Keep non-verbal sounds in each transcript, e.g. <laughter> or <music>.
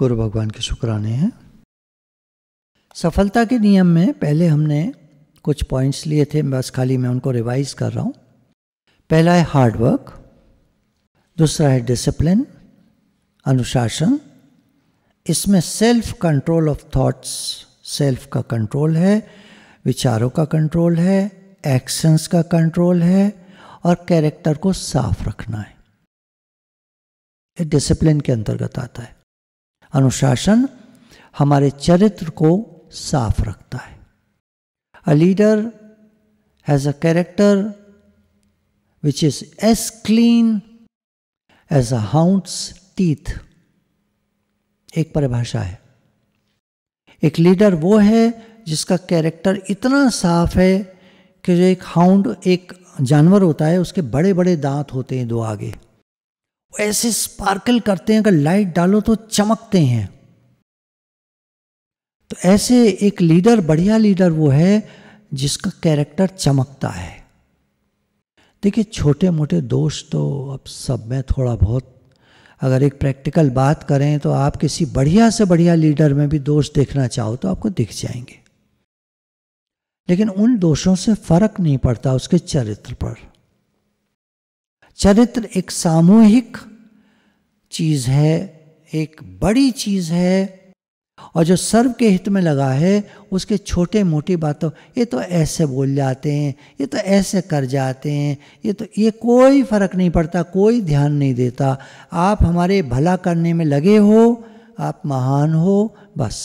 गुरु भगवान के शुक्राने हैं सफलता के नियम में पहले हमने कुछ पॉइंट्स लिए थे बस खाली मैं उनको रिवाइज कर रहा हूँ पहला है हार्डवर्क दूसरा है डिसिप्लिन अनुशासन इसमें self control of thoughts self का कंट्रोल है विचारों का कंट्रोल है एक्शंस का कंट्रोल है और कैरेक्टर को साफ रखना है ये डिसिप्लिन के अंतर्गत आता है अनुशासन हमारे चरित्र को साफ रखता है a leader has a character which is as clean as a hound's teeth एक परिभाषा है एक लीडर वो है जिसका कैरेक्टर इतना साफ है कि जो एक हाउंड एक जानवर होता है उसके बड़े बड़े दांत होते हैं दो आगे ऐसे स्पार्कल करते हैं अगर लाइट डालो तो चमकते हैं तो ऐसे एक लीडर बढ़िया लीडर वो है जिसका कैरेक्टर चमकता है देखिए छोटे मोटे दोष तो अब सब में थोड़ा बहुत अगर एक प्रैक्टिकल बात करें तो आप किसी बढ़िया से बढ़िया लीडर में भी दोष देखना चाहो तो आपको दिख जाएंगे लेकिन उन दोषों से फर्क नहीं पड़ता उसके चरित्र पर चरित्र एक सामूहिक चीज़ है एक बड़ी चीज़ है और जो सर्व के हित में लगा है उसके छोटे मोटी बातों ये तो ऐसे बोल जाते हैं ये तो ऐसे कर जाते हैं ये तो ये कोई फ़र्क नहीं पड़ता कोई ध्यान नहीं देता आप हमारे भला करने में लगे हो आप महान हो बस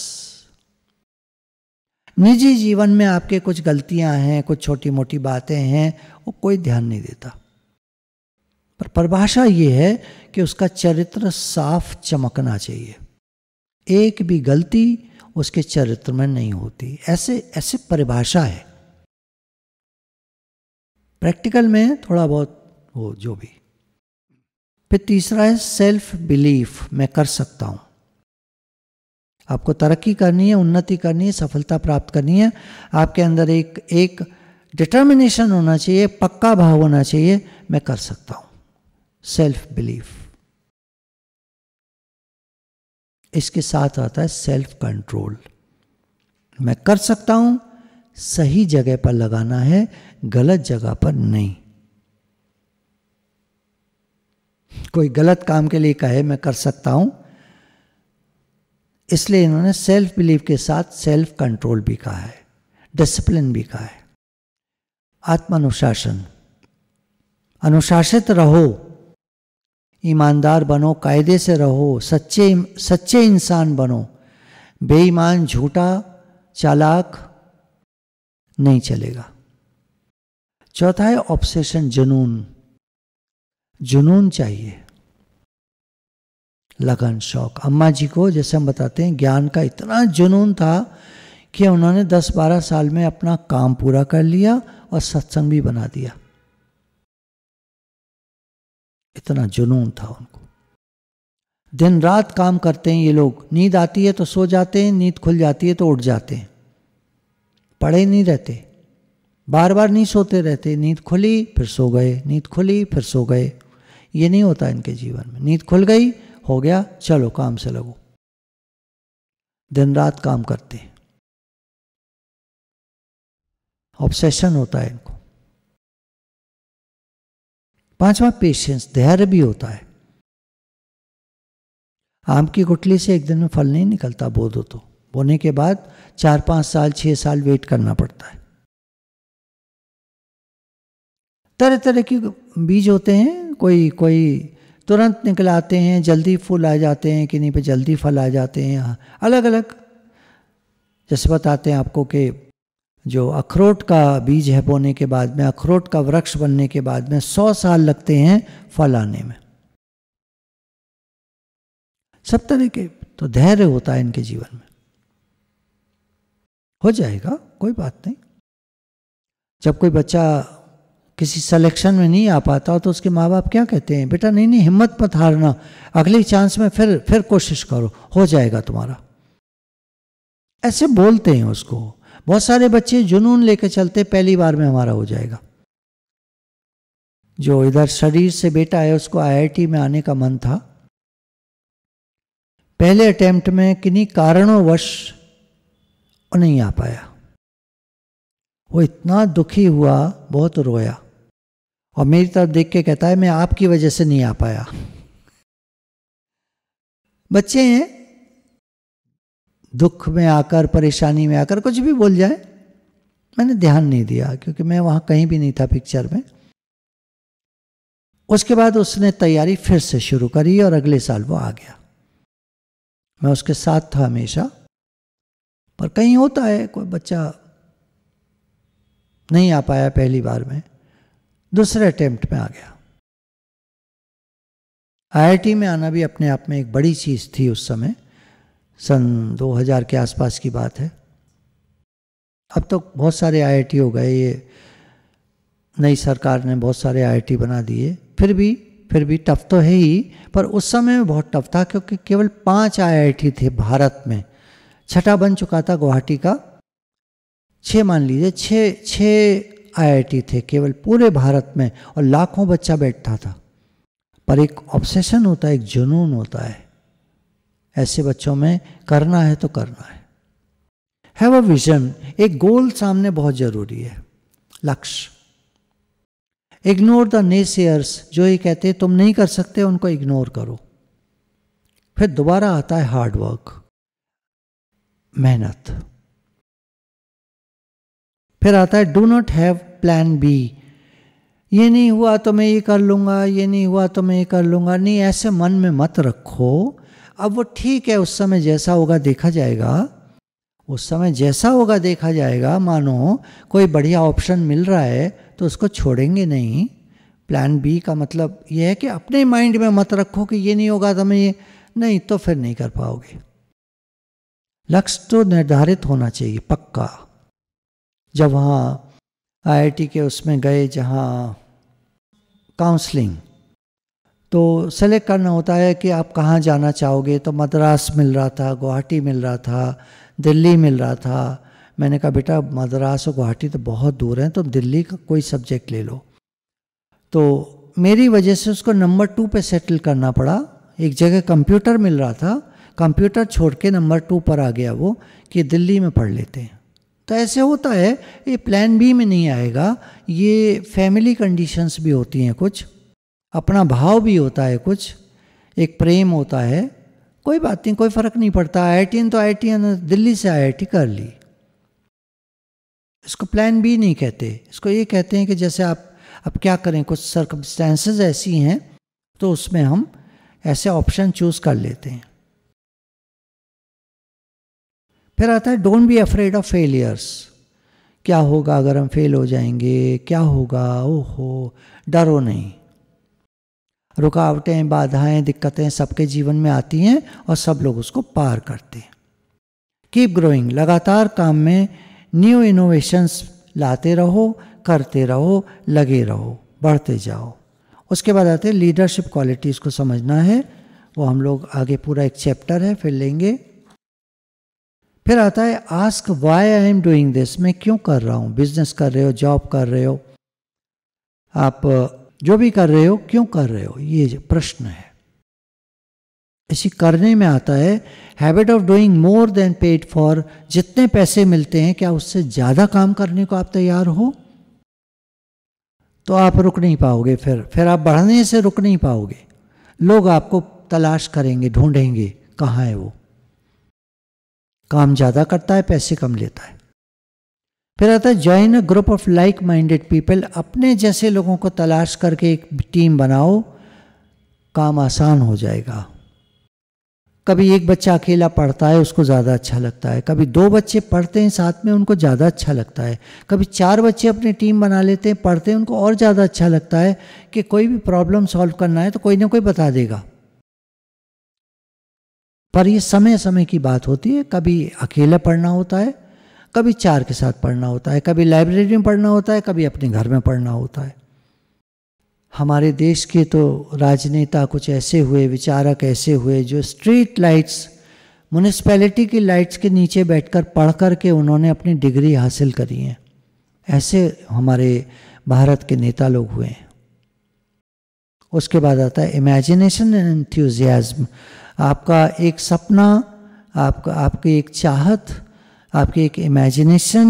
निजी जीवन में आपके कुछ गलतियां हैं कुछ छोटी मोटी बातें हैं वो कोई ध्यान नहीं देता पर परिभाषा ये है कि उसका चरित्र साफ चमकना चाहिए एक भी गलती उसके चरित्र में नहीं होती ऐसे ऐसे परिभाषा है प्रैक्टिकल में थोड़ा बहुत हो जो भी फिर तीसरा है सेल्फ बिलीफ मैं कर सकता हूँ आपको तरक्की करनी है उन्नति करनी है सफलता प्राप्त करनी है आपके अंदर एक एक डिटर्मिनेशन होना चाहिए पक्का भाव होना चाहिए मैं कर सकता हूँ सेल्फ बिलीफ इसके साथ आता है सेल्फ कंट्रोल मैं कर सकता हूं सही जगह पर लगाना है गलत जगह पर नहीं कोई गलत काम के लिए कहे मैं कर सकता हूं इसलिए इन्होंने सेल्फ बिलीफ के साथ सेल्फ कंट्रोल भी कहा है डिसिप्लिन भी कहा है आत्मानुशासन अनुशासित रहो ईमानदार बनो कायदे से रहो सच्चे सच्चे इंसान बनो बेईमान झूठा चालाक नहीं चलेगा चौथा है ऑब्सेशन जुनून जुनून चाहिए लगन शौक अम्मा जी को जैसे हम बताते हैं ज्ञान का इतना जुनून था कि उन्होंने 10-12 साल में अपना काम पूरा कर लिया और सत्संग भी बना दिया इतना जुनून था उनको दिन रात काम करते हैं ये लोग नींद आती है तो सो जाते हैं नींद खुल जाती है तो उठ जाते हैं पड़े नहीं रहते बार बार नहीं सोते रहते नींद खुली फिर सो गए नींद खुली फिर सो गए ये नहीं होता इनके जीवन में नींद खुल गई हो गया चलो काम से लगो दिन रात काम करते हैं ऑब्सेशन होता है इनको पांचवा पेशेंस धैर्य भी होता है आम की गुटली से एक दिन में फल नहीं निकलता बो दो तो बोने के बाद चार पांच साल छह साल वेट करना पड़ता है तरह तरह के बीज होते हैं कोई कोई तुरंत निकल आते हैं जल्दी फूल आ जाते हैं किन्हीं पे जल्दी फल आ जाते हैं हाँ, अलग अलग जैसे बताते हैं आपको कि जो अखरोट का बीज है बोने के बाद में अखरोट का वृक्ष बनने के बाद में सौ साल लगते हैं फल आने में सब तरह के तो धैर्य होता है इनके जीवन में हो जाएगा कोई बात नहीं जब कोई बच्चा किसी सिलेक्शन में नहीं आ पाता तो उसके माँ बाप क्या कहते हैं बेटा नहीं नहीं हिम्मत मत हारना अगले चांस में फिर फिर कोशिश करो हो जाएगा तुम्हारा ऐसे बोलते हैं उसको बहुत सारे बच्चे जुनून लेकर चलते पहली बार में हमारा हो जाएगा जो इधर शरीर से बेटा है उसको आईआईटी में आने का मन था पहले अटेम्प्ट में किन्हीं वश नहीं आ पाया वो इतना दुखी हुआ बहुत रोया और मेरी तरफ देख के कहता है मैं आपकी वजह से नहीं आ पाया बच्चे हैं दुख में आकर परेशानी में आकर कुछ भी बोल जाए मैंने ध्यान नहीं दिया क्योंकि मैं वहाँ कहीं भी नहीं था पिक्चर में उसके बाद उसने तैयारी फिर से शुरू करी और अगले साल वो आ गया मैं उसके साथ था हमेशा पर कहीं होता है कोई बच्चा नहीं आ पाया पहली बार में दूसरे अटेम्प्ट में आ गया आईआईटी में आना भी अपने आप में एक बड़ी चीज़ थी उस समय सन 2000 के आसपास की बात है अब तो बहुत सारे आईआईटी हो गए ये नई सरकार ने बहुत सारे आईआईटी बना दिए फिर भी फिर भी टफ तो है ही पर उस समय में बहुत टफ था क्योंकि केवल पांच आईआईटी थे भारत में छठा बन चुका था गुवाहाटी का छः मान लीजिए छः छः आई थे केवल पूरे भारत में और लाखों बच्चा बैठता था पर एक ऑब्सेशन होता है एक जुनून होता है ऐसे बच्चों में करना है तो करना है हैव अ विजन एक गोल सामने बहुत जरूरी है लक्ष्य इग्नोर द नेसेयर्स जो ये कहते हैं तुम नहीं कर सकते उनको इग्नोर करो फिर दोबारा आता है हार्ड वर्क मेहनत फिर आता है do not have plan B ये नहीं हुआ तो मैं ये कर लूँगा ये नहीं हुआ तो मैं ये कर लूँगा नहीं ऐसे मन में मत रखो अब वो ठीक है उस समय जैसा होगा देखा जाएगा उस समय जैसा होगा देखा जाएगा मानो कोई बढ़िया ऑप्शन मिल रहा है तो उसको छोड़ेंगे नहीं प्लान बी का मतलब यह है कि अपने माइंड में मत रखो कि ये नहीं होगा तो मैं ये नहीं तो फिर नहीं कर पाओगे लक्ष्य तो निर्धारित होना चाहिए पक्का जब वहाँ आई के उसमें गए जहाँ काउंसलिंग तो सेलेक्ट करना होता है कि आप कहाँ जाना चाहोगे तो मद्रास मिल रहा था गुवाहाटी मिल रहा था दिल्ली मिल रहा था मैंने कहा बेटा मद्रास और गुवाहाटी तो बहुत दूर हैं तो दिल्ली का कोई सब्जेक्ट ले लो तो मेरी वजह से उसको नंबर टू पे सेटल करना पड़ा एक जगह कंप्यूटर मिल रहा था कंप्यूटर छोड़ के नंबर टू पर आ गया वो कि दिल्ली में पढ़ लेते हैं तो ऐसे होता है ये प्लान बी में नहीं आएगा ये फैमिली कंडीशंस भी होती हैं कुछ अपना भाव भी होता है कुछ एक प्रेम होता है कोई बात नहीं कोई फ़र्क नहीं पड़ता आई तो आई दिल्ली से आई कर ली इसको प्लान बी नहीं कहते इसको ये कहते हैं कि जैसे आप अब क्या करें कुछ सर्कमस्टेंसेज ऐसी हैं तो उसमें हम ऐसे ऑप्शन चूज़ कर लेते हैं फिर आता है don't be afraid of failures क्या होगा अगर हम फेल हो जाएंगे क्या होगा ओहो डरो नहीं रुकावटें बाधाएं दिक्कतें सबके जीवन में आती हैं और सब लोग उसको पार करते हैं कीप ग्रोइंग लगातार काम में न्यू इनोवेशंस लाते रहो करते रहो लगे रहो बढ़ते जाओ उसके बाद आते हैं लीडरशिप क्वालिटीज़ को समझना है वो हम लोग आगे पूरा एक चैप्टर है फिर लेंगे फिर आता है ask why I am doing this मैं क्यों कर रहा हूँ बिजनेस कर रहे हो जॉब कर रहे हो आप जो भी कर रहे हो क्यों कर रहे हो ये प्रश्न है इसी करने में आता है habit of doing more than paid for जितने पैसे मिलते हैं क्या उससे ज़्यादा काम करने को आप तैयार हो तो आप रुक नहीं पाओगे फिर फिर आप बढ़ने से रुक नहीं पाओगे लोग आपको तलाश करेंगे ढूंढेंगे कहाँ है वो काम ज़्यादा करता है पैसे कम लेता है फिर आता है join a group of like minded people अपने जैसे लोगों को तलाश करके एक टीम बनाओ काम आसान हो जाएगा कभी एक बच्चा अकेला पढ़ता है उसको ज़्यादा अच्छा लगता है कभी दो बच्चे पढ़ते हैं साथ में उनको ज़्यादा अच्छा लगता है कभी चार बच्चे अपनी टीम बना लेते हैं पढ़ते हैं उनको और ज़्यादा अच्छा लगता है कि कोई भी प्रॉब्लम सॉल्व करना है तो कोई ना कोई बता देगा पर ये समय समय की बात होती है कभी अकेला पढ़ना होता है कभी चार के साथ पढ़ना होता है कभी लाइब्रेरी में पढ़ना होता है कभी अपने घर में पढ़ना होता है हमारे देश के तो राजनेता कुछ ऐसे हुए विचारक ऐसे हुए जो स्ट्रीट लाइट्स म्यूनिसपैलिटी की लाइट्स के नीचे बैठकर पढ़ कर के उन्होंने अपनी डिग्री हासिल करी है ऐसे हमारे भारत के नेता लोग हुए हैं उसके बाद आता है इमेजिनेशन एंड एंथ्यूजियाज्म आपका एक सपना आपका आपकी एक चाहत आपकी एक इमेजिनेशन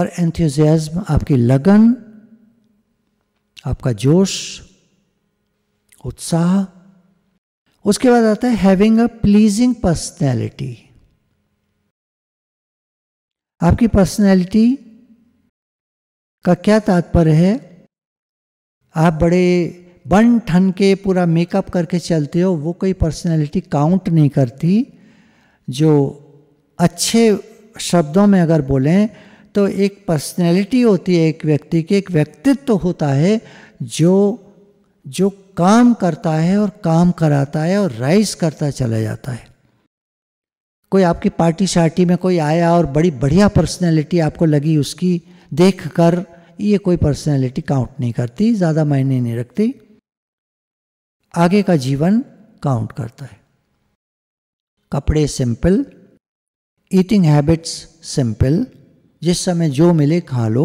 और एंथ्यूजियाज्म आपकी लगन आपका जोश उत्साह उसके बाद आता है हैविंग अ प्लीजिंग पर्सनैलिटी आपकी पर्सनैलिटी का क्या तात्पर्य है आप बड़े बन ठन के पूरा मेकअप करके चलते हो वो कोई पर्सनैलिटी काउंट नहीं करती जो अच्छे शब्दों में अगर बोलें तो एक पर्सनैलिटी होती है एक व्यक्ति की एक व्यक्तित्व तो होता है जो जो काम करता है और काम कराता है और राइज करता चला जाता है कोई आपकी पार्टी शार्टी में कोई आया और बड़ी बढ़िया पर्सनैलिटी आपको लगी उसकी देख कर ये कोई पर्सनैलिटी काउंट नहीं करती ज़्यादा मायने नहीं रखती आगे का जीवन काउंट करता है कपड़े सिंपल ईटिंग हैबिट्स सिंपल जिस समय जो मिले खा लो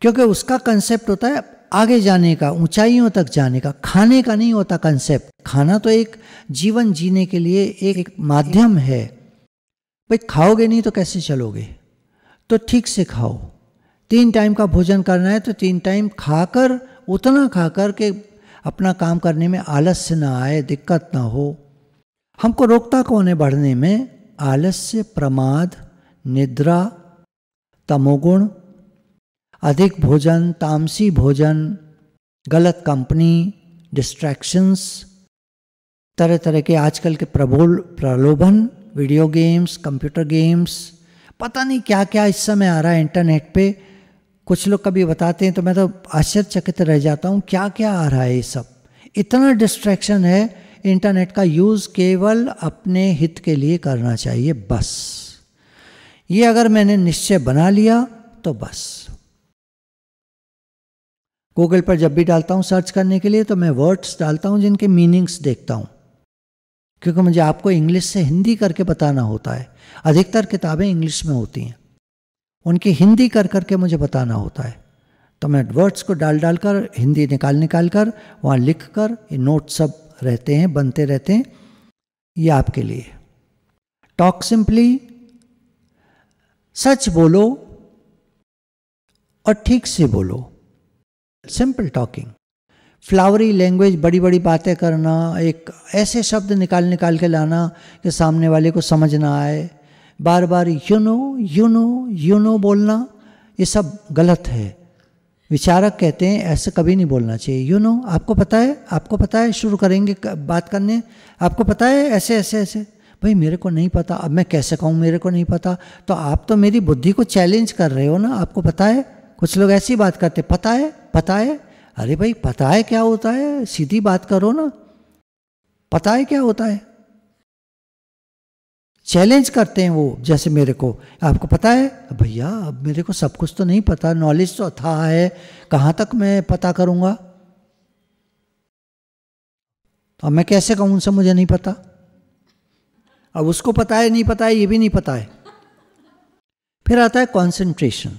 क्योंकि उसका कंसेप्ट होता है आगे जाने का ऊंचाइयों तक जाने का खाने का नहीं होता कंसेप्ट खाना तो एक जीवन जीने के लिए एक, एक माध्यम है भाई खाओगे नहीं तो कैसे चलोगे तो ठीक से खाओ तीन टाइम का भोजन करना है तो तीन टाइम खाकर उतना खाकर के अपना काम करने में आलस्य ना आए दिक्कत ना हो हमको रोकता कौन है बढ़ने में आलस्य प्रमाद निद्रा तमोगुण अधिक भोजन तामसी भोजन गलत कंपनी डिस्ट्रैक्शंस तरह तरह के आजकल के प्रबोल प्रलोभन वीडियो गेम्स कंप्यूटर गेम्स पता नहीं क्या क्या इस समय आ रहा है इंटरनेट पे कुछ लोग कभी बताते हैं तो मैं तो आश्चर्यचकित रह जाता हूँ क्या क्या आ रहा है ये सब इतना डिस्ट्रैक्शन है इंटरनेट का यूज़ केवल अपने हित के लिए करना चाहिए बस ये अगर मैंने निश्चय बना लिया तो बस गूगल पर जब भी डालता हूँ सर्च करने के लिए तो मैं वर्ड्स डालता हूँ जिनके मीनिंग्स देखता हूँ क्योंकि मुझे आपको इंग्लिश से हिंदी करके बताना होता है अधिकतर किताबें इंग्लिश में होती हैं उनकी हिंदी कर करके मुझे बताना होता है तो मैं वर्ड्स को डाल डालकर हिंदी निकाल निकाल कर वहाँ लिख कर ये नोट सब रहते हैं बनते रहते हैं ये आपके लिए टॉक सिंपली सच बोलो और ठीक से बोलो सिंपल टॉकिंग फ्लावरी लैंग्वेज बड़ी बड़ी बातें करना एक ऐसे शब्द निकाल निकाल के लाना कि सामने वाले को समझ ना आए बार बार you know you know you know बोलना ये सब गलत है विचारक कहते हैं ऐसे कभी नहीं बोलना चाहिए यू you नो know, आपको पता है आपको पता है शुरू करेंगे बात करने आपको पता है ऐसे ऐसे ऐसे भाई मेरे को नहीं पता अब मैं कैसे कहूँ मेरे को नहीं पता तो आप तो मेरी बुद्धि को चैलेंज कर रहे हो ना आपको पता है कुछ लोग ऐसी बात करते पता है पता है अरे भाई पता है क्या होता है सीधी बात करो ना पता है क्या होता है चैलेंज करते हैं वो जैसे मेरे को आपको पता है भैया अब मेरे को सब कुछ तो नहीं पता नॉलेज तो था है कहाँ तक मैं पता करूँगा अब मैं कैसे कहूँ उनसे मुझे नहीं पता अब उसको पता है नहीं पता है ये भी नहीं पता है फिर आता है कंसंट्रेशन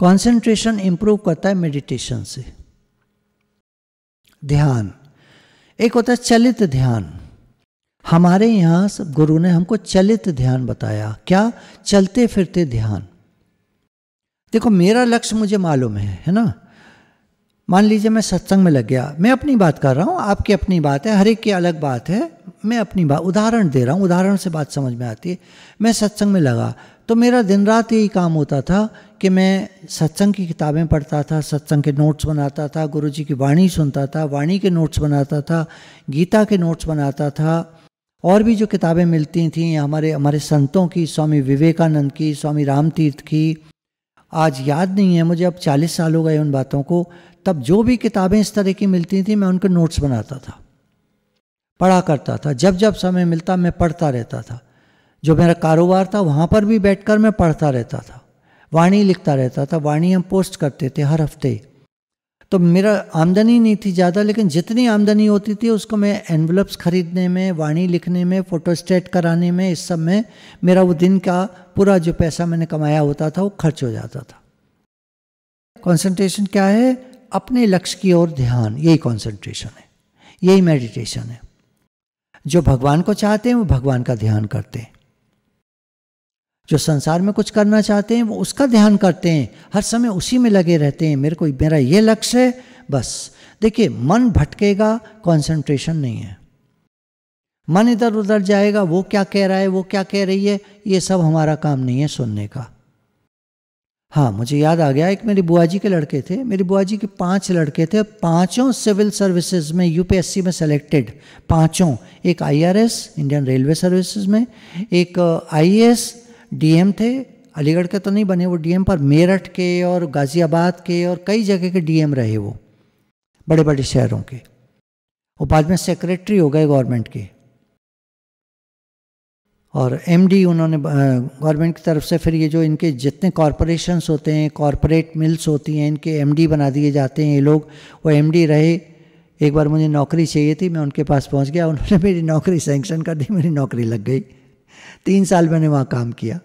कंसंट्रेशन इम्प्रूव करता है मेडिटेशन से ध्यान एक होता है चलित ध्यान हमारे यहाँ सब गुरु ने हमको चलित ध्यान बताया क्या चलते फिरते ध्यान देखो मेरा लक्ष्य मुझे मालूम है है ना मान लीजिए मैं सत्संग में लग गया मैं अपनी बात कर रहा हूँ आपकी अपनी बात है हर एक की अलग बात है मैं अपनी बात उदाहरण दे रहा हूँ उदाहरण से बात समझ में आती है मैं सत्संग में लगा तो मेरा दिन रात यही काम होता था कि मैं सत्संग की किताबें पढ़ता था सत्संग के नोट्स बनाता था गुरु की वाणी सुनता था वाणी के नोट्स बनाता था गीता के नोट्स बनाता था और भी जो किताबें मिलती थी हमारे हमारे संतों की स्वामी विवेकानंद की स्वामी राम तीर्थ की आज याद नहीं है मुझे अब चालीस साल हो गए उन बातों को तब जो भी किताबें इस तरह की मिलती थी मैं उनके नोट्स बनाता था पढ़ा करता था जब जब समय मिलता मैं पढ़ता रहता था जो मेरा कारोबार था वहाँ पर भी बैठकर मैं पढ़ता रहता था वाणी लिखता रहता था वाणी हम पोस्ट करते थे हर हफ्ते तो मेरा आमदनी नहीं थी ज़्यादा लेकिन जितनी आमदनी होती थी उसको मैं एनवलप्स ख़रीदने में वाणी लिखने में फ़ोटोस्टेट कराने में इस सब में मेरा वो दिन का पूरा जो पैसा मैंने कमाया होता था वो खर्च हो जाता था कंसंट्रेशन क्या है अपने लक्ष्य की ओर ध्यान यही कंसंट्रेशन है यही मेडिटेशन है जो भगवान को चाहते हैं वो भगवान का ध्यान करते हैं जो संसार में कुछ करना चाहते हैं वो उसका ध्यान करते हैं हर समय उसी में लगे रहते हैं मेरे को मेरा ये लक्ष्य है बस देखिए मन भटकेगा कंसंट्रेशन नहीं है मन इधर उधर जाएगा वो क्या कह रहा है वो क्या कह रही है ये सब हमारा काम नहीं है सुनने का हाँ मुझे याद आ गया एक मेरी बुआ जी के लड़के थे मेरी बुआ जी के पांच लड़के थे पांचों सिविल सर्विसेज में यूपीएससी में सेलेक्टेड पांचों एक आईआरएस इंडियन रेलवे सर्विसेज में एक आईएएस uh, डीएम थे अलीगढ़ के तो नहीं बने वो डीएम पर मेरठ के और गाज़ियाबाद के और कई जगह के डीएम रहे वो बड़े बड़े शहरों के वो बाद में सेक्रेटरी हो गए गवर्नमेंट के और एमडी उन्होंने गवर्नमेंट की तरफ से फिर ये जो इनके जितने कॉरपोरेशंस होते हैं कॉरपोरेट मिल्स होती हैं इनके एमडी बना दिए जाते हैं ये लोग वो एमडी रहे एक बार मुझे नौकरी चाहिए थी मैं उनके पास पहुंच गया उन्होंने मेरी नौकरी सेंक्शन कर दी मेरी नौकरी लग गई तीन साल मैंने वहां काम किया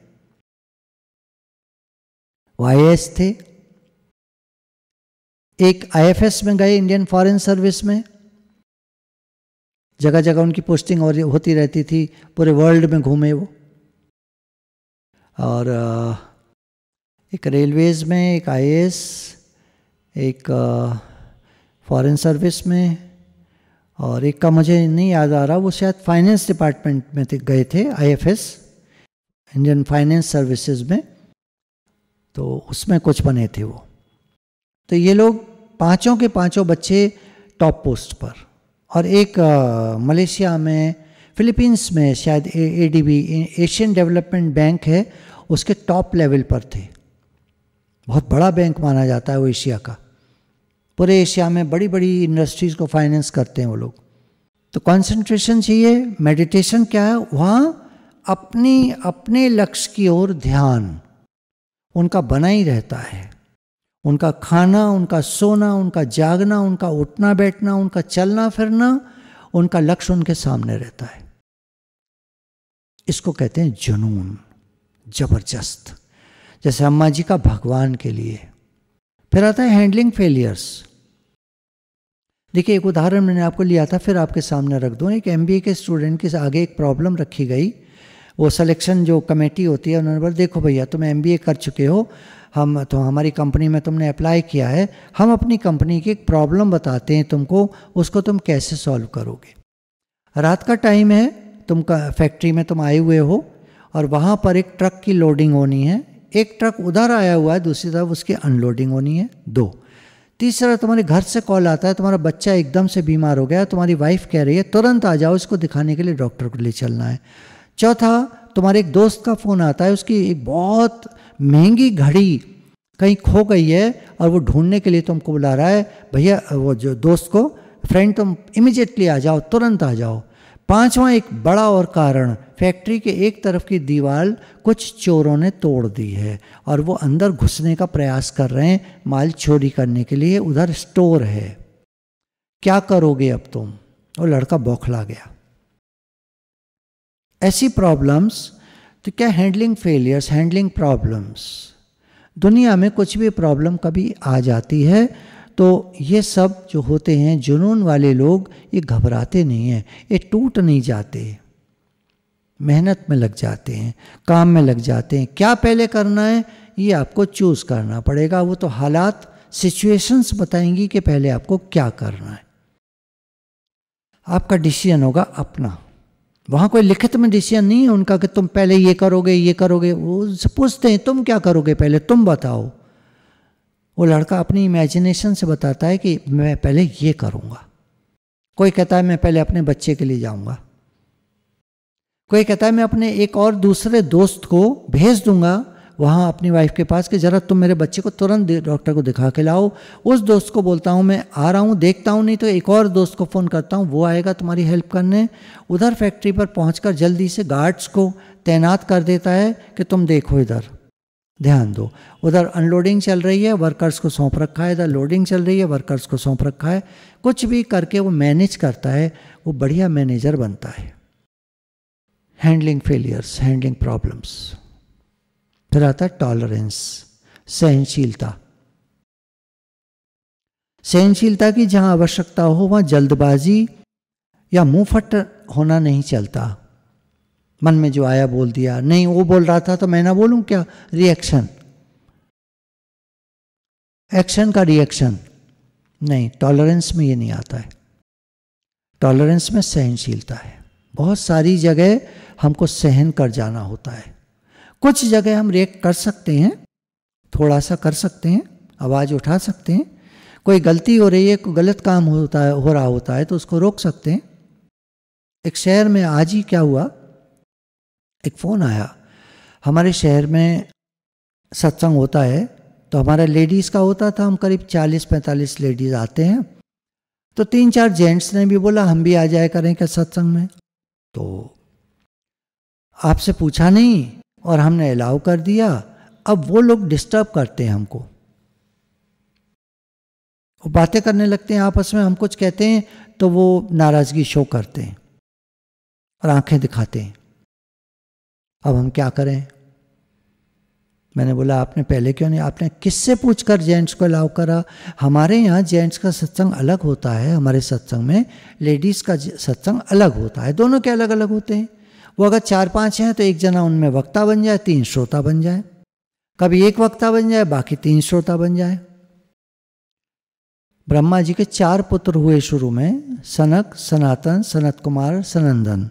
वो आई थे एक आईएफएस में गए इंडियन फॉरेन सर्विस में जगह जगह उनकी पोस्टिंग और होती रहती थी पूरे वर्ल्ड में घूमे वो और एक रेलवेज़ में एक आई एक फॉरेन सर्विस में और एक का मुझे नहीं याद आ रहा वो शायद फाइनेंस डिपार्टमेंट में थे, गए थे आईएफएस इंडियन फाइनेंस सर्विसेज में तो उसमें कुछ बने थे वो तो ये लोग पांचों के पांचों बच्चे टॉप पोस्ट पर और एक मलेशिया में फिलीपींस में शायद A D B Asian Development Bank है उसके टॉप लेवल पर थे बहुत बड़ा बैंक माना जाता है वो एशिया का पूरे एशिया में बड़ी बड़ी इंडस्ट्रीज़ को फाइनेंस करते हैं वो लोग तो कंसंट्रेशन चाहिए मेडिटेशन क्या है वहाँ अपनी अपने लक्ष्य की ओर ध्यान उनका बना ही रहता है उनका खाना उनका सोना उनका जागना उनका उठना बैठना उनका चलना फिरना उनका लक्ष्य उनके सामने रहता है इसको कहते हैं जुनून जबरदस्त जैसे अम्मा जी का भगवान के लिए फिर आता है हैंडलिंग फेलियर्स देखिए एक उदाहरण मैंने आपको लिया था फिर आपके सामने रख दूँ एक एम के स्टूडेंट के आगे एक प्रॉब्लम रखी गई वो सिलेक्शन जो कमेटी होती है उन्होंने बोला देखो भैया तुम एम कर चुके हो हम तो हमारी कंपनी में तुमने अप्लाई किया है हम अपनी कंपनी की एक प्रॉब्लम बताते हैं तुमको उसको तुम कैसे सॉल्व करोगे रात का टाइम है तुम फैक्ट्री में तुम आए हुए हो और वहाँ पर एक ट्रक की लोडिंग होनी है एक ट्रक उधर आया हुआ है दूसरी तरफ उसकी अनलोडिंग होनी है दो तीसरा तुम्हारे घर से कॉल आता है तुम्हारा बच्चा एकदम से बीमार हो गया तुम्हारी वाइफ कह रही है तुरंत आ जाओ इसको दिखाने के लिए डॉक्टर को ले चलना है चौथा तुम्हारे एक दोस्त का फ़ोन आता है उसकी एक बहुत महंगी घड़ी कहीं खो गई है और वो ढूंढने के लिए तुमको बुला रहा है भैया वो जो दोस्त को फ्रेंड तुम इमिजिएटली आ जाओ तुरंत आ जाओ पांचवा एक बड़ा और कारण फैक्ट्री के एक तरफ की दीवार कुछ चोरों ने तोड़ दी है और वो अंदर घुसने का प्रयास कर रहे हैं माल चोरी करने के लिए उधर स्टोर है क्या करोगे अब तुम और लड़का बौखला गया ऐसी प्रॉब्लम्स तो क्या हैंडलिंग फेलियर्स हैंडलिंग प्रॉब्लम्स दुनिया में कुछ भी प्रॉब्लम कभी आ जाती है तो ये सब जो होते हैं जुनून वाले लोग ये घबराते नहीं हैं ये टूट नहीं जाते मेहनत में लग जाते हैं काम में लग जाते हैं क्या पहले करना है ये आपको चूज़ करना पड़ेगा वो तो हालात सिचुएशंस बताएंगी कि पहले आपको क्या करना है आपका डिसीजन होगा अपना वहाँ कोई लिखित में डिसीजन नहीं है उनका कि तुम पहले ये करोगे ये करोगे वो पूछते हैं तुम क्या करोगे पहले तुम बताओ वो लड़का अपनी इमेजिनेशन से बताता है कि मैं पहले ये करूँगा कोई कहता है मैं पहले अपने बच्चे के लिए जाऊँगा कोई कहता है मैं अपने एक और दूसरे दोस्त को भेज दूँगा वहाँ अपनी वाइफ के पास कि ज़रा तुम मेरे बच्चे को तुरंत डॉक्टर को दिखा के लाओ उस दोस्त को बोलता हूँ मैं आ रहा हूँ देखता हूँ नहीं तो एक और दोस्त को फ़ोन करता हूँ वो आएगा तुम्हारी हेल्प करने उधर फैक्ट्री पर पहुँच जल्दी से गार्ड्स को तैनात कर देता है कि तुम देखो इधर ध्यान दो उधर अनलोडिंग चल रही है वर्कर्स को सौंप रखा है इधर लोडिंग चल रही है वर्कर्स को सौंप रखा है कुछ भी करके वो मैनेज करता है वो बढ़िया मैनेजर बनता है हैंडलिंग फेलियर्स हैंडलिंग प्रॉब्लम्स फिर आता है टॉलरेंस सहनशीलता सहनशीलता की जहाँ आवश्यकता हो वहाँ जल्दबाजी या मुंह फट होना नहीं चलता मन में जो आया बोल दिया नहीं वो बोल रहा था तो मैं ना बोलूं क्या रिएक्शन एक्शन का रिएक्शन नहीं टॉलरेंस में ये नहीं आता है टॉलरेंस में सहनशीलता है बहुत सारी जगह हमको सहन कर जाना होता है कुछ जगह हम रिएक्ट कर सकते हैं थोड़ा सा कर सकते हैं आवाज़ उठा सकते हैं कोई गलती हो रही है कोई गलत काम होता है हो रहा होता है तो उसको रोक सकते हैं एक शहर में आज ही क्या हुआ एक फ़ोन आया हमारे शहर में सत्संग होता है तो हमारा लेडीज़ का होता था हम करीब 40-45 लेडीज़ आते हैं तो तीन चार जेंट्स ने भी बोला हम भी आ जाए करें क्या सत्संग में तो आपसे पूछा नहीं और हमने अलाउ कर दिया अब वो लोग डिस्टर्ब करते हैं हमको वो बातें करने लगते हैं आपस में हम कुछ कहते हैं तो वो नाराज़गी शो करते हैं और आंखें दिखाते हैं अब हम क्या करें मैंने बोला आपने पहले क्यों नहीं आपने किससे पूछकर जेंट्स को अलाउ करा हमारे यहाँ जेंट्स का सत्संग अलग होता है हमारे सत्संग में लेडीज़ का सत्संग अलग होता है दोनों के अलग अलग होते हैं वो अगर चार पांच हैं तो एक जना उनमें वक्ता बन जाए तीन श्रोता बन जाए कभी एक वक्ता बन जाए बाकी तीन श्रोता बन जाए ब्रह्मा जी के चार पुत्र हुए शुरू में सनक सनातन सनत कुमार सनंदन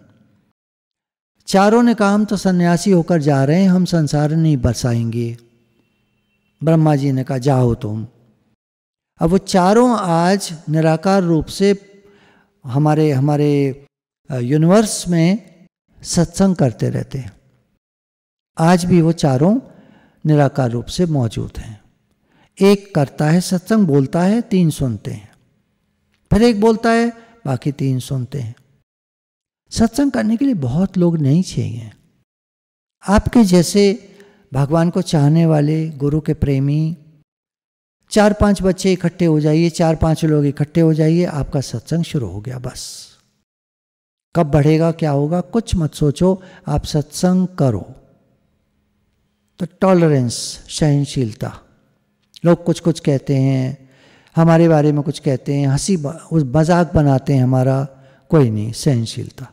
चारों ने कहा हम तो सन्यासी होकर जा रहे हैं हम संसार नहीं बसाएंगे ब्रह्मा जी ने कहा जाओ तुम अब वो चारों आज निराकार रूप से हमारे हमारे यूनिवर्स में सत्संग करते रहते हैं आज भी वो चारों निराकार रूप से मौजूद हैं एक करता है सत्संग बोलता है तीन सुनते हैं फिर एक बोलता है बाकी तीन सुनते हैं सत्संग करने के लिए बहुत लोग नहीं चाहिए आपके जैसे भगवान को चाहने वाले गुरु के प्रेमी चार पांच बच्चे इकट्ठे हो जाइए चार पांच लोग इकट्ठे हो जाइए आपका सत्संग शुरू हो गया बस कब बढ़ेगा क्या होगा कुछ मत सोचो आप सत्संग करो तो टॉलरेंस सहनशीलता लोग कुछ कुछ कहते हैं हमारे बारे में कुछ कहते हैं हंसी उस मजाक बनाते हैं हमारा कोई नहीं सहनशीलता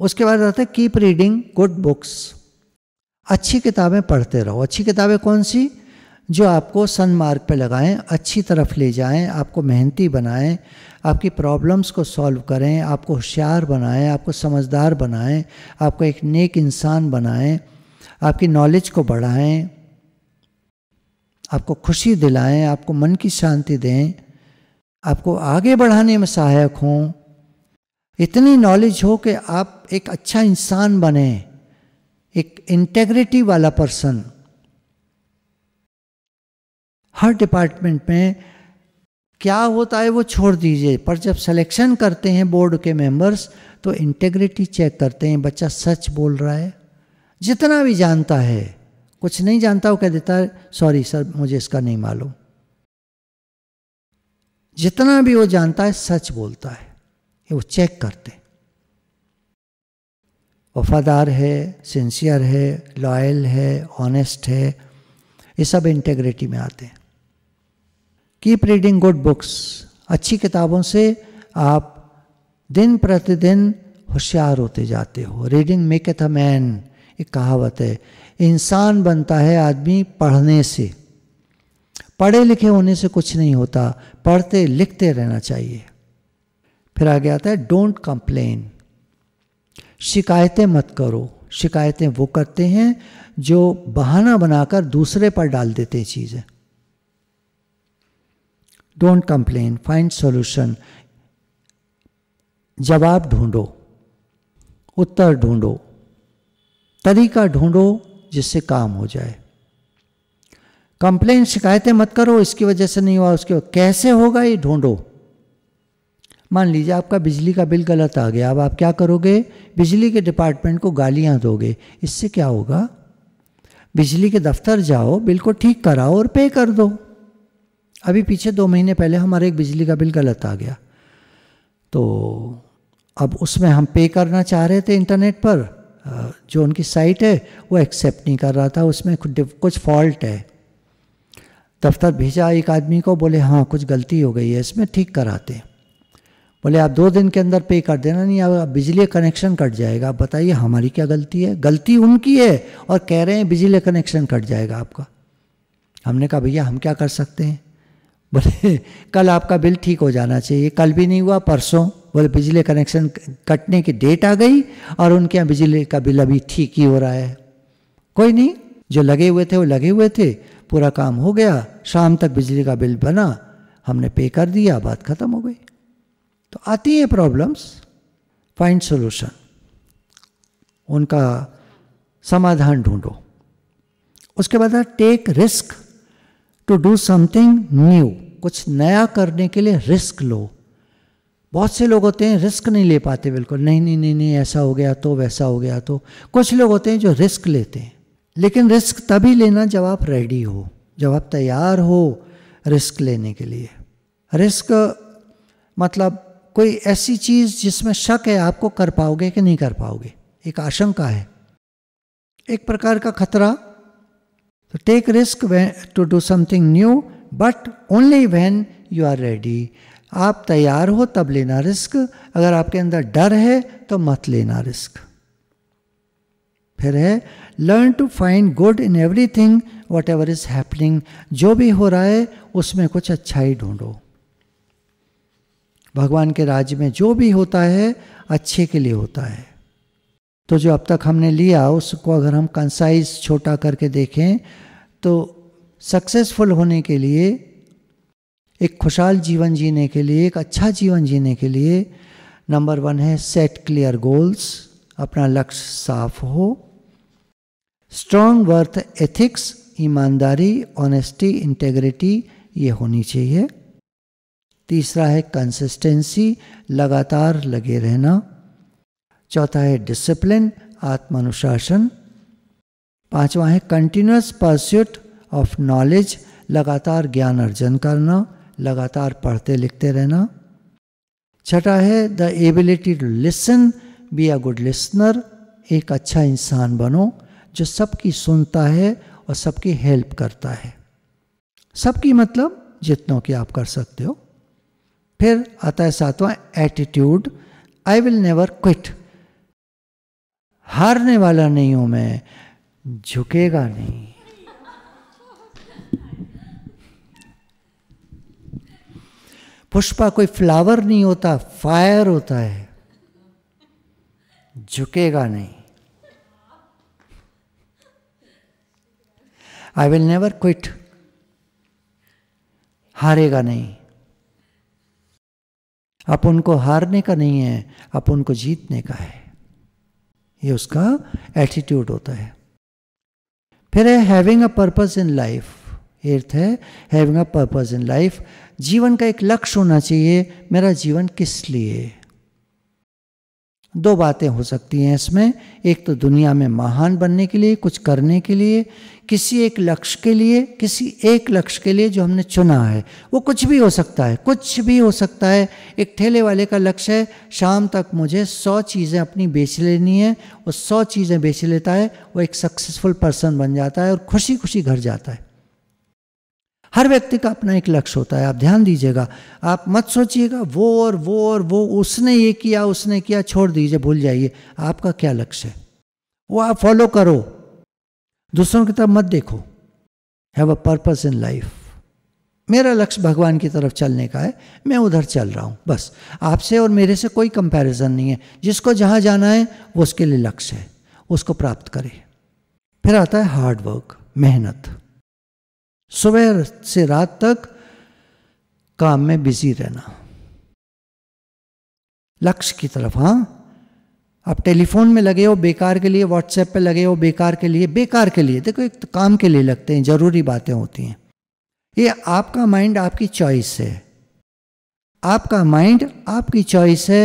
उसके बाद आता है कीप रीडिंग गुड बुक्स अच्छी किताबें पढ़ते रहो अच्छी किताबें कौन सी जो आपको सनमार्ग पर लगाएं अच्छी तरफ ले जाएं आपको मेहनती बनाएं आपकी प्रॉब्लम्स को सॉल्व करें आपको होशियार बनाएं आपको समझदार बनाएं आपको एक नेक इंसान बनाएं आपकी नॉलेज को बढ़ाएं आपको खुशी दिलाएं आपको मन की शांति दें आपको आगे बढ़ाने में सहायक हों इतनी नॉलेज हो कि आप एक अच्छा इंसान बने एक इंटेग्रिटी वाला पर्सन हर डिपार्टमेंट में क्या होता है वो छोड़ दीजिए पर जब सिलेक्शन करते हैं बोर्ड के मेंबर्स तो इंटेग्रिटी चेक करते हैं बच्चा सच बोल रहा है जितना भी जानता है कुछ नहीं जानता वो कह देता है सॉरी सर मुझे इसका नहीं मालूम जितना भी वो जानता है सच बोलता है ये वो चेक करते वफादार है सिंसियर है लॉयल है ऑनेस्ट है ये सब इंटेग्रिटी में आते हैं कीप रीडिंग गुड बुक्स अच्छी किताबों से आप दिन प्रतिदिन होशियार होते जाते हो रीडिंग मेक एथ अ मैन एक कहावत है इंसान बनता है आदमी पढ़ने से पढ़े लिखे होने से कुछ नहीं होता पढ़ते लिखते रहना चाहिए फिर आगे आता है डोंट कंप्लेन शिकायतें मत करो शिकायतें वो करते हैं जो बहाना बनाकर दूसरे पर डाल देते हैं चीज़ें डोंट कंप्लेन फाइंड सोल्यूशन जवाब ढूंढो उत्तर ढूंढो तरीका ढूंढो जिससे काम हो जाए कंप्लेन शिकायतें मत करो इसकी वजह से नहीं हुआ उसके कैसे होगा ये ढूंढो मान लीजिए आपका बिजली का बिल गलत आ गया अब आप क्या करोगे बिजली के डिपार्टमेंट को गालियाँ दोगे इससे क्या होगा बिजली के दफ्तर जाओ बिल को ठीक कराओ और पे कर दो अभी पीछे दो महीने पहले हमारे एक बिजली का बिल गलत आ गया तो अब उसमें हम पे करना चाह रहे थे इंटरनेट पर जो उनकी साइट है वो एक्सेप्ट नहीं कर रहा था उसमें कुछ फॉल्ट है दफ्तर भेजा एक आदमी को बोले हाँ कुछ गलती हो गई है इसमें ठीक कराते हैं बोले आप दो दिन के अंदर पे कर देना नहीं अब बिजली कनेक्शन कट जाएगा आप बताइए हमारी क्या गलती है गलती उनकी है और कह रहे हैं बिजली कनेक्शन कट जाएगा आपका हमने कहा भैया हम क्या कर सकते हैं <laughs> बोले कल आपका बिल ठीक हो जाना चाहिए कल भी नहीं हुआ परसों बोले बिजली कनेक्शन कटने की डेट आ गई और उनके यहाँ बिजली का बिल अभी ठीक ही हो रहा है कोई नहीं जो लगे हुए थे वो लगे हुए थे पूरा काम हो गया शाम तक बिजली का बिल बना हमने पे कर दिया बात ख़त्म हो गई तो आती हैं प्रॉब्लम्स फाइंड सोल्यूशन उनका समाधान ढूंढो उसके बाद take risk to do something new कुछ नया करने के लिए रिस्क लो बहुत से लोग होते हैं रिस्क नहीं ले पाते बिल्कुल नहीं नहीं नहीं नहीं ऐसा हो गया तो वैसा हो गया तो कुछ लोग होते हैं जो रिस्क लेते हैं लेकिन रिस्क तभी लेना जब आप रेडी हो जब आप तैयार हो रिस्क लेने के लिए रिस्क मतलब कोई ऐसी चीज़ जिसमें शक है आपको कर पाओगे कि नहीं कर पाओगे एक आशंका है एक प्रकार का खतरा तो take risk to do something new but only when you are ready आप तैयार हो तब लेना रिस्क अगर आपके अंदर डर है तो मत लेना रिस्क फिर है learn to find good in everything whatever is happening जो भी हो रहा है उसमें कुछ अच्छा ही ढूंढो भगवान के राज्य में जो भी होता है अच्छे के लिए होता है तो जो अब तक हमने लिया उसको अगर हम कंसाइज छोटा करके देखें तो सक्सेसफुल होने के लिए एक खुशहाल जीवन जीने के लिए एक अच्छा जीवन जीने के लिए नंबर वन है सेट क्लियर गोल्स अपना लक्ष्य साफ हो स्ट्रॉन्ग वर्थ एथिक्स ईमानदारी ऑनेस्टी इंटेग्रिटी ये होनी चाहिए तीसरा है कंसिस्टेंसी लगातार लगे रहना चौथा है डिसिप्लिन आत्मानुशासन पांचवा है कंटिन्यूस परस्यूट ऑफ नॉलेज लगातार ज्ञान अर्जन करना लगातार पढ़ते लिखते रहना छठा है the ability to listen be a good listener एक अच्छा इंसान बनो जो सबकी सुनता है और सबकी हेल्प करता है सबकी मतलब जितनों की आप कर सकते हो फिर आता है सातवां attitude I will never quit हारने वाला नहीं हूं मैं झुकेगा नहीं पुष्पा कोई फ्लावर नहीं होता फायर होता है झुकेगा नहीं आई विल नेवर क्विट हारेगा नहीं आप उनको हारने का नहीं है आप उनको जीतने का है ये उसका एटीट्यूड होता है फिर है having a purpose in life eighth है having a purpose in life जीवन का एक लक्ष्य होना चाहिए मेरा जीवन किस लिए दो बातें हो सकती हैं इसमें एक तो दुनिया में महान बनने के लिए कुछ करने के लिए किसी एक लक्ष्य के लिए किसी एक लक्ष्य के लिए जो हमने चुना है वो कुछ भी हो सकता है कुछ भी हो सकता है एक ठेले वाले का लक्ष्य है शाम तक मुझे सौ चीज़ें अपनी बेच लेनी है वो सौ चीज़ें बेच लेता है वो एक सक्सेसफुल पर्सन बन जाता है और खुशी खुशी घर जाता है हर व्यक्ति का अपना एक लक्ष्य होता है आप ध्यान दीजिएगा आप मत सोचिएगा वो और वो और वो उसने ये किया उसने किया छोड़ दीजिए भूल जाइए आपका क्या लक्ष्य है वो आप फॉलो करो दूसरों की तरफ मत देखो have a purpose in life मेरा लक्ष्य भगवान की तरफ चलने का है मैं उधर चल रहा हूँ बस आपसे और मेरे से कोई कंपैरिजन नहीं है जिसको जहाँ जाना है वो उसके लिए लक्ष्य है उसको प्राप्त करे फिर आता है हार्ड वर्क मेहनत सुबह से रात तक काम में बिजी रहना लक्ष्य की तरफ हाँ आप टेलीफोन में लगे हो बेकार के लिए व्हाट्सएप पे लगे हो बेकार के लिए बेकार के लिए देखो एक तो काम के लिए लगते हैं ज़रूरी बातें होती हैं ये आपका माइंड आपकी चॉइस है आपका माइंड आपकी चॉइस है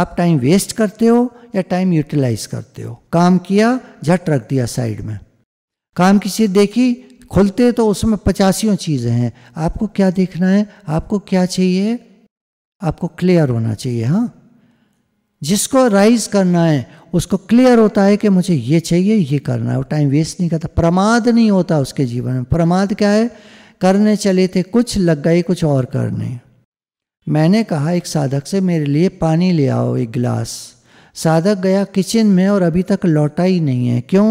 आप टाइम वेस्ट करते हो या टाइम यूटिलाइज करते हो काम किया झट रख दिया साइड में काम की चीज़ देखी खोलते तो उसमें पचासियों चीज़ें हैं आपको क्या देखना है आपको क्या चाहिए आपको क्लियर होना चाहिए हाँ जिसको राइज करना है उसको क्लियर होता है कि मुझे ये चाहिए ये करना है वो टाइम वेस्ट नहीं करता प्रमाद नहीं होता उसके जीवन में प्रमाद क्या है करने चले थे कुछ लग गए कुछ और करने मैंने कहा एक साधक से मेरे लिए पानी ले आओ एक गिलास साधक गया किचन में और अभी तक लौटा ही नहीं है क्यों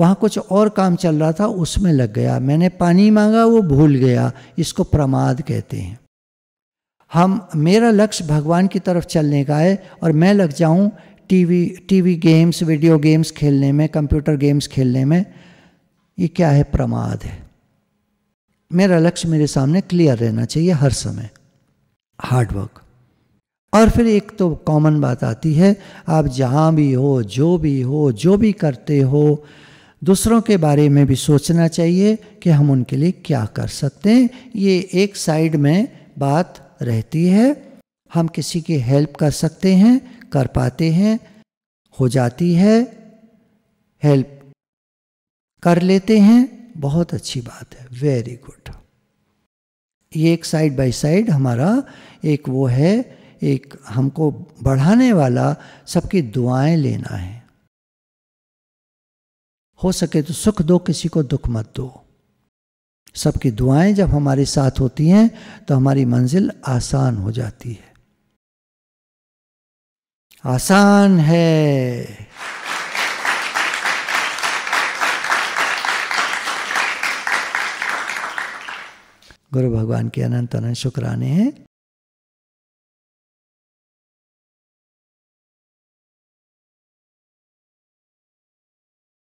वहाँ कुछ और काम चल रहा था उसमें लग गया मैंने पानी मांगा वो भूल गया इसको प्रमाद कहते हैं हम मेरा लक्ष्य भगवान की तरफ चलने का है और मैं लग जाऊँ TV TV games video games खेलने में कंप्यूटर गेम्स खेलने में ये क्या है प्रमाद है मेरा लक्ष्य मेरे सामने क्लियर रहना चाहिए हर समय हार्डवर्क और फिर एक तो कॉमन बात आती है आप जहाँ भी हो जो भी हो जो भी करते हो दूसरों के बारे में भी सोचना चाहिए कि हम उनके लिए क्या कर सकते हैं ये एक साइड में बात रहती है हम किसी की हेल्प कर सकते हैं कर पाते हैं हो जाती है हेल्प कर लेते हैं बहुत अच्छी बात है वेरी गुड ये एक साइड बाय साइड हमारा एक वो है एक हमको बढ़ाने वाला सबकी दुआएं लेना है हो सके तो सुख दो किसी को दुख मत दो सबकी दुआएं जब हमारे साथ होती हैं तो हमारी मंजिल आसान हो जाती है आसान है गुरु भगवान के अनंत अनंत शुक्राने हैं